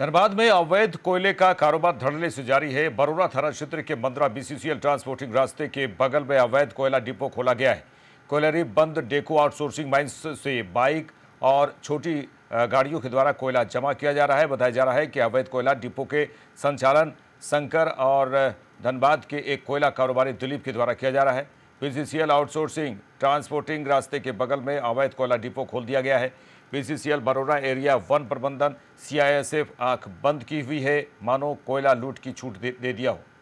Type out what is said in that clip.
धनबाद में अवैध कोयले का कारोबार धड़ले से जारी है बरोरा थाना क्षेत्र के मंद्रा बीसीसीएल ट्रांसपोर्टिंग रास्ते के बगल में अवैध कोयला डिपो खोला गया है कोयलरी बंद डेको आउटसोर्सिंग माइंस से बाइक और छोटी गाड़ियों के द्वारा कोयला जमा किया जा रहा है बताया जा रहा है कि अवैध कोयला डिपो के संचालन शंकर और धनबाद के एक कोयला कारोबारी दिलीप के द्वारा किया जा रहा है बीसीसीएल आउटसोर्सिंग ट्रांसपोर्टिंग रास्ते के बगल में अवैध कोयला डिपो खोल दिया गया है बीसीसीएल बरोड़ा एरिया वन प्रबंधन सीआईएसएफ आंख बंद की हुई है मानो कोयला लूट की छूट दे, दे दिया हो